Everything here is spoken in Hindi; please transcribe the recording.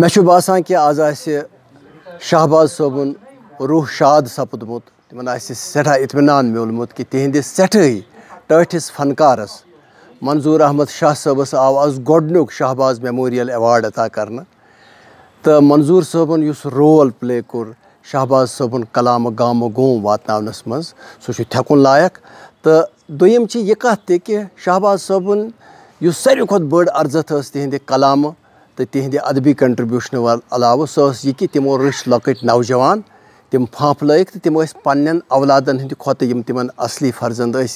मे बसा कि आज आहबाज सोबन रूह शाद सपदमुत तिमन सठा इतमान मिलमुत कि तिंद सठह टठिस फनकारस मंजूर अहमद शाह सबस आव आज गोडनुक शाहबाज मेमोरियल एवार्ड अता कर तो मंजूर सोबन उस रोल प्ले कोर शाहबाज सोबन कलाम गाम गोम वातनावनस मज सह थकुन लायक तो दुम यह कत कि शाहबाज सोबन उस सारे खुद बड़ अर्जत तिंद कलामह तो तिहद अदबी कंट्रब्यूशन अलाव सह यह कि तमो रच लकट नौजवान तम फाफल तो तम पन अवलादन हंद खुत तम असली फर्जंद